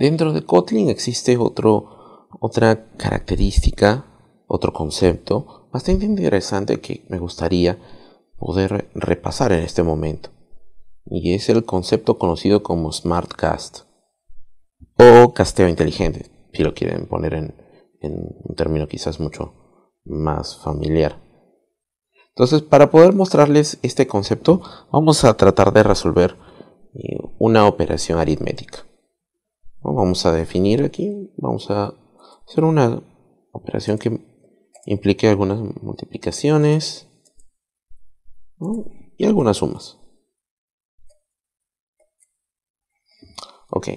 Dentro de Kotlin existe otra característica, otro concepto bastante interesante que me gustaría poder repasar en este momento. Y es el concepto conocido como smart cast o casteo inteligente, si lo quieren poner en un término quizás mucho más familiar. Entonces, para poder mostrarles este concepto, vamos a tratar de resolver eh, una operación aritmética. Vamos a definir aquí, vamos a hacer una operación que implique algunas multiplicaciones y algunas sumas. Ok,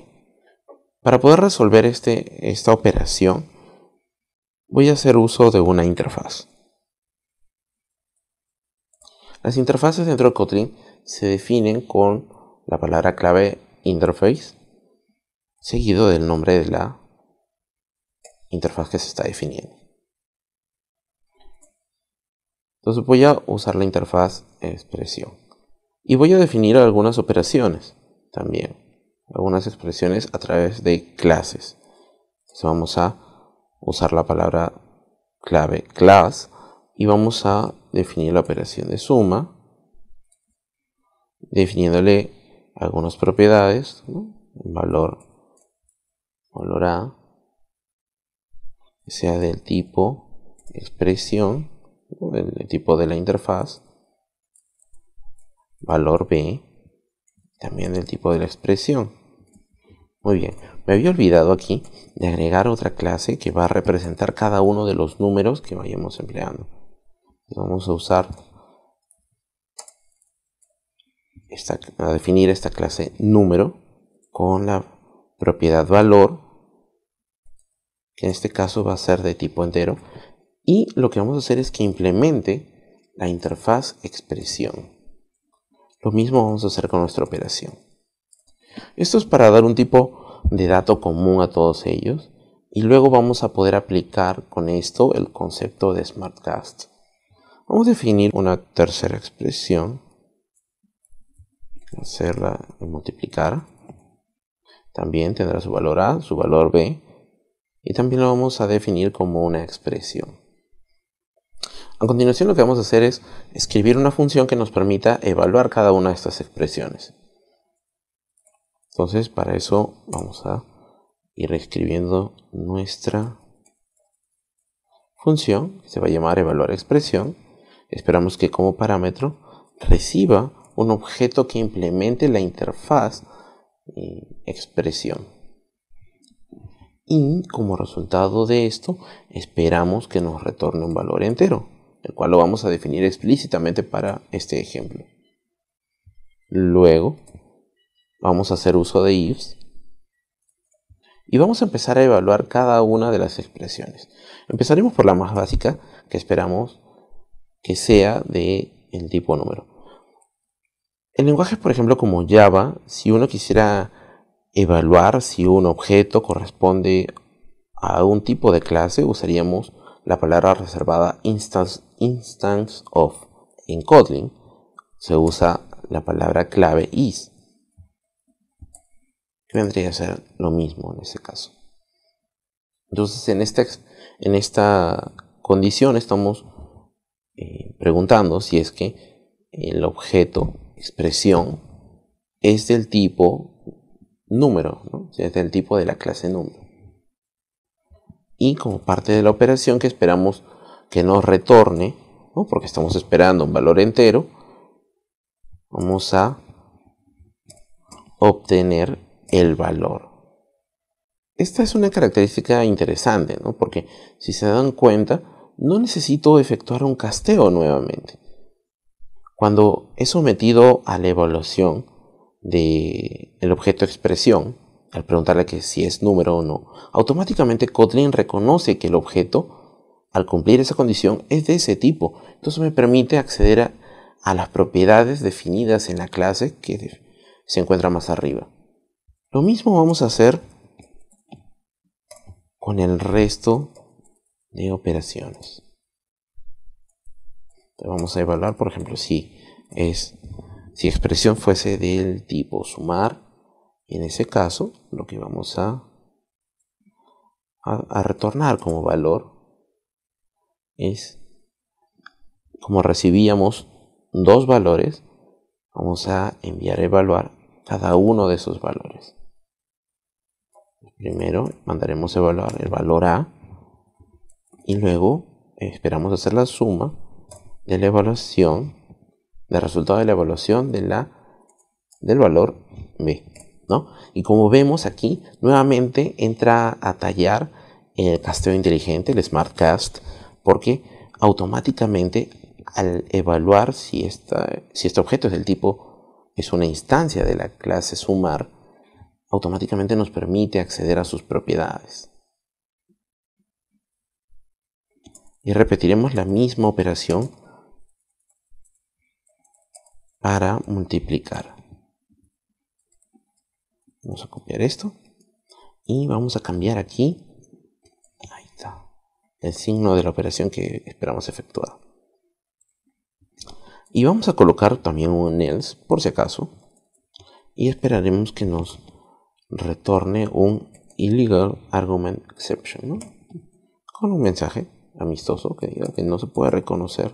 para poder resolver este, esta operación voy a hacer uso de una interfaz. Las interfaces dentro de Kotlin se definen con la palabra clave interface seguido del nombre de la interfaz que se está definiendo. Entonces voy a usar la interfaz expresión. Y voy a definir algunas operaciones también. Algunas expresiones a través de clases. Entonces vamos a usar la palabra clave class y vamos a definir la operación de suma definiéndole algunas propiedades, valor que sea del tipo expresión, del tipo de la interfaz, valor B, también del tipo de la expresión. Muy bien, me había olvidado aquí de agregar otra clase que va a representar cada uno de los números que vayamos empleando. Vamos a usar a definir esta clase número con la propiedad valor que en este caso va a ser de tipo entero. Y lo que vamos a hacer es que implemente la interfaz expresión. Lo mismo vamos a hacer con nuestra operación. Esto es para dar un tipo de dato común a todos ellos. Y luego vamos a poder aplicar con esto el concepto de SmartCast. Vamos a definir una tercera expresión. Hacerla multiplicar. También tendrá su valor A, su valor B y también lo vamos a definir como una expresión. A continuación lo que vamos a hacer es escribir una función que nos permita evaluar cada una de estas expresiones. Entonces para eso vamos a ir escribiendo nuestra función que se va a llamar evaluar expresión. Esperamos que como parámetro reciba un objeto que implemente la interfaz eh, expresión y como resultado de esto esperamos que nos retorne un valor entero, el cual lo vamos a definir explícitamente para este ejemplo. Luego vamos a hacer uso de ifs y vamos a empezar a evaluar cada una de las expresiones. Empezaremos por la más básica que esperamos que sea de el tipo número. En lenguajes, por ejemplo, como Java, si uno quisiera evaluar si un objeto corresponde a un tipo de clase, usaríamos la palabra reservada instance, of. En Kotlin se usa la palabra clave is, que vendría a ser lo mismo en este caso. Entonces, en esta, en esta condición estamos eh, preguntando si es que el objeto expresión es del tipo número, es del tipo de la clase número. Y como parte de la operación que esperamos que nos retorne, porque estamos esperando un valor entero, vamos a obtener el valor. Esta es una característica interesante, porque si se dan cuenta, no necesito efectuar un casteo nuevamente. Cuando es sometido a la evaluación, del objeto expresión, al preguntarle que si es número o no, automáticamente Kotlin reconoce que el objeto, al cumplir esa condición, es de ese tipo. Entonces me permite acceder a, las propiedades definidas en la clase que se encuentra más arriba. Lo mismo vamos a hacer con el resto de operaciones. vamos a evaluar, por ejemplo, si es si expresión fuese del tipo sumar, en ese caso lo que vamos a, a, retornar como valor es como recibíamos dos valores, vamos a enviar a evaluar cada uno de esos valores. Primero mandaremos evaluar el valor A y luego esperamos hacer la suma de la evaluación de resultado de la evaluación del valor B. ¿no? Y como vemos aquí, nuevamente entra a tallar el casteo inteligente, el smart cast, porque automáticamente al evaluar si, esta, si este objeto es del tipo, es una instancia de la clase sumar, automáticamente nos permite acceder a sus propiedades. Y repetiremos la misma operación para multiplicar. Vamos a copiar esto y vamos a cambiar aquí. El signo de la operación que esperamos efectuar. Y vamos a colocar también un else por si acaso. Y esperaremos que nos retorne un illegal argument exception. Con un mensaje amistoso que diga que no se puede reconocer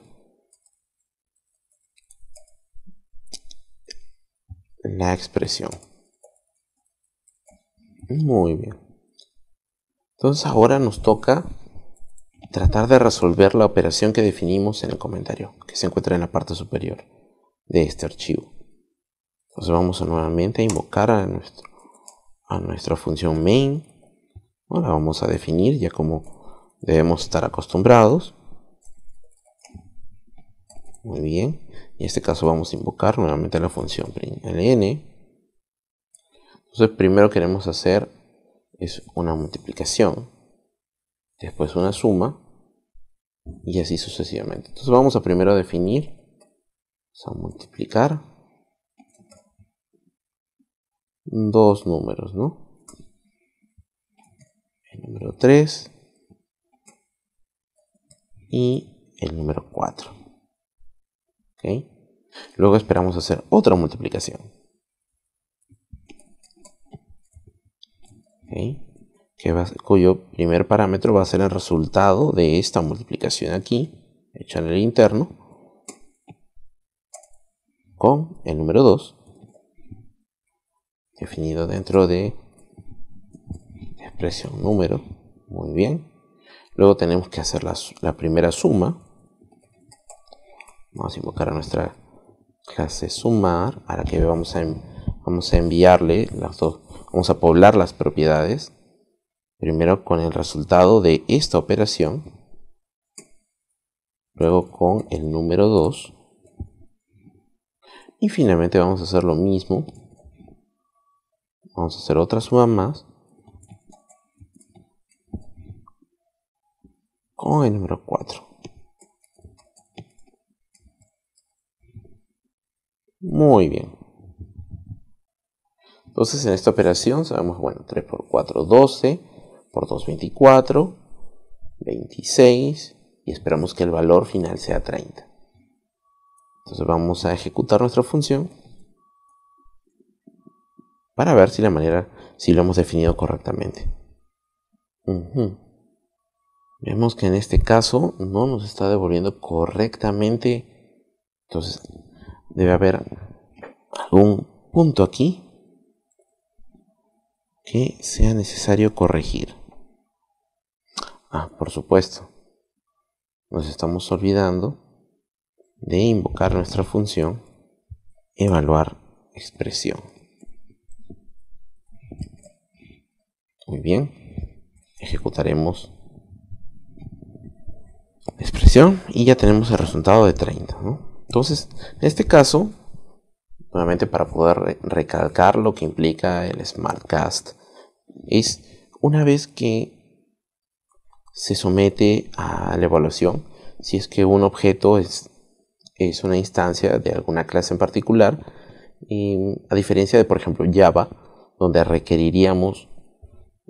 la expresión. Muy bien. Entonces ahora nos toca tratar de resolver la operación que definimos en el comentario, que se encuentra en la parte superior de este archivo. Entonces vamos nuevamente a invocar a, a nuestra función main. Ahora La vamos a definir ya como debemos estar acostumbrados. Muy bien en este caso vamos a invocar nuevamente la función n. Entonces primero queremos hacer es una multiplicación, después una suma y así sucesivamente. Entonces vamos a primero definir, vamos a multiplicar dos números, ¿no? El número 3 y el número 4. Luego esperamos hacer otra multiplicación. cuyo primer parámetro va a ser el resultado de esta multiplicación aquí, hecha en el interno, con el número 2, definido dentro de expresión número. Muy bien. Luego tenemos que hacer la primera suma Vamos a invocar a nuestra clase sumar, a la que vamos a, vamos a enviarle las dos, vamos a poblar las propiedades, primero con el resultado de esta operación, luego con el número 2, y finalmente vamos a hacer lo mismo, vamos a hacer otra suma más, con el número 4. Muy bien. Entonces en esta operación sabemos, bueno, 3 por 4, 12, por 2, 24, 26 y esperamos que el valor final sea 30. Entonces vamos a ejecutar nuestra función para ver si la manera, si lo hemos definido correctamente. Vemos que en este caso no nos está devolviendo correctamente. Entonces Debe haber algún punto aquí que sea necesario corregir. Ah, por supuesto. Nos estamos olvidando de invocar nuestra función evaluar expresión. Muy bien. Ejecutaremos expresión y ya tenemos el resultado de 30. ¿no? Entonces, en este caso, nuevamente para poder recalcar lo que implica el Smartcast, es una vez que se somete a la evaluación, si es que un objeto es, es una instancia de alguna clase en particular, y a diferencia de, por ejemplo, Java, donde requeriríamos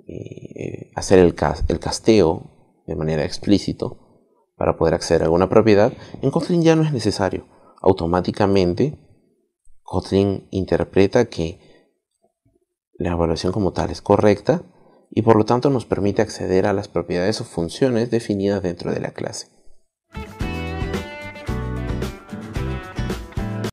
eh, hacer el, el casteo de manera explícito, para poder acceder a alguna propiedad, en Kotlin ya no es necesario. Automáticamente, Kotlin interpreta que la evaluación como tal es correcta y por lo tanto nos permite acceder a las propiedades o funciones definidas dentro de la clase.